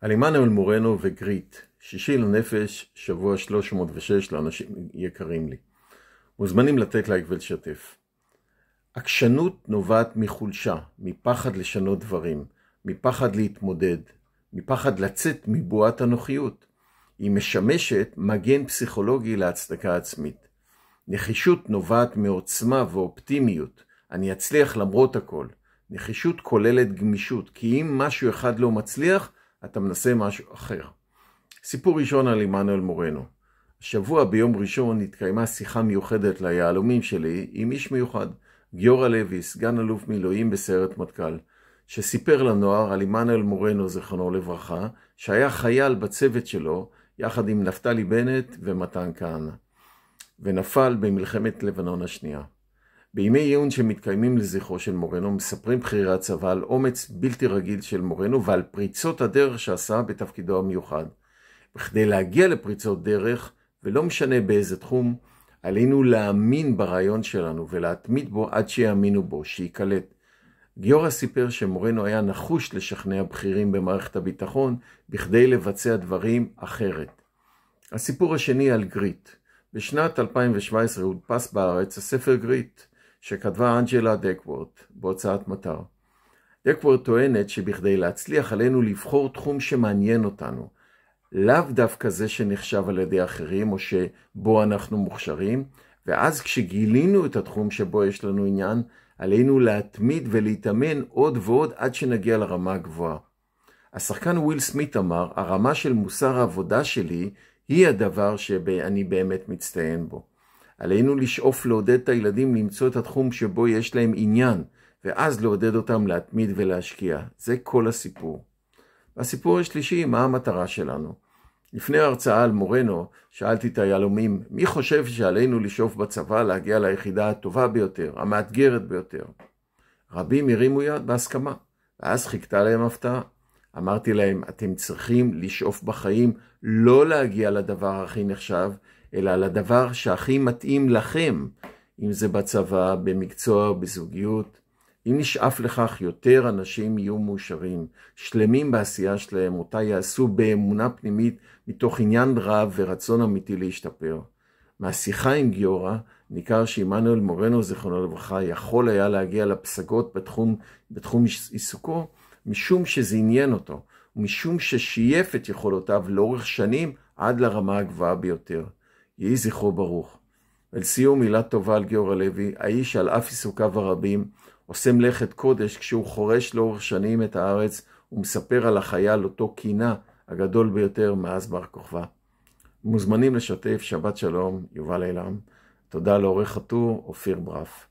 על עמנואל מורנו וגריט, שישי לנפש, שבוע 306 לאנשים יקרים לי. מוזמנים לתת לייק ולשתף. עקשנות נובעת מחולשה, מפחד לשנות דברים, מפחד להתמודד, מפחד לצאת מבועת הנוחיות. היא משמשת מגן פסיכולוגי להצדקה עצמית. נחישות נובעת מעוצמה ואופטימיות, אני אצליח למרות הכל. נחישות כוללת גמישות, כי אם משהו אחד לא מצליח, אתה מנסה משהו אחר. סיפור ראשון על עמנואל מורנו. השבוע ביום ראשון התקיימה שיחה מיוחדת ליהלומים שלי עם איש מיוחד, גיורא לוי, סגן אלוף מילואים בסיירת מטכ"ל, שסיפר לנוער על עמנואל מורנו, זכרונו לברכה, שהיה חייל בצוות שלו, יחד עם נפתלי בנט ומתן כהנא, ונפל במלחמת לבנון השנייה. בימי עיון שמתקיימים לזכרו של מורנו מספרים בכירי הצבא על אומץ בלתי רגיל של מורנו ועל פריצות הדרך שעשה בתפקידו המיוחד. בכדי להגיע לפריצות דרך, ולא משנה באיזה תחום, עלינו להאמין ברעיון שלנו ולהתמיד בו עד שיאמינו בו, שייקלט. גיורא סיפר שמורנו היה נחוש לשכנע בכירים במערכת הביטחון בכדי לבצע דברים אחרת. הסיפור השני על גריט. בשנת 2017 הודפס בארץ הספר גריט, שכתבה אנג'לה דקוורט בהוצאת מטר. דקוורט טוענת שבכדי להצליח עלינו לבחור תחום שמעניין אותנו, לאו דווקא זה שנחשב על ידי אחרים או שבו אנחנו מוכשרים, ואז כשגילינו את התחום שבו יש לנו עניין, עלינו להתמיד ולהתאמן עוד ועוד עד שנגיע לרמה הגבוהה. השחקן וויל סמית אמר, הרמה של מוסר העבודה שלי היא הדבר שאני באמת מצטיין בו. עלינו לשאוף לעודד את הילדים למצוא את התחום שבו יש להם עניין, ואז לעודד אותם להתמיד ולהשקיע. זה כל הסיפור. הסיפור השלישי, מה המטרה שלנו? לפני ההרצאה על מורנו, שאלתי את היהלומים, מי חושב שעלינו לשאוף בצבא להגיע ליחידה הטובה ביותר, המאתגרת ביותר? רבים הרימו יד בהסכמה, ואז חיכתה להם הפתעה. אמרתי להם, אתם צריכים לשאוף בחיים לא להגיע לדבר הכי נחשב, אלא על הדבר שהכי מתאים לכם, אם זה בצבא, במקצוע, או בזוגיות. אם נשאף לכך, יותר אנשים יהיו מאושרים, שלמים בעשייה שלהם, אותה יעשו באמונה פנימית, מתוך עניין רב ורצון אמיתי להשתפר. מהשיחה עם גיורא, ניכר שעמנואל מורנו, זיכרונו לברכה, יכול היה להגיע לפסגות בתחום, בתחום עיסוקו, משום שזה עניין אותו, ומשום ששייף את יכולותיו לאורך שנים עד לרמה הגבוהה ביותר. יהי זכרו ברוך. ולסיום, מילה טובה על גיורא לוי, האיש על אף עיסוקיו הרבים, עושה מלאכת קודש כשהוא חורש לאורך שנים את הארץ ומספר על החייל אותו קינה הגדול ביותר מאז בר כוכבא. מוזמנים לשתף, שבת שלום, יובל אילם. תודה לעורך הטור, אופיר ברף.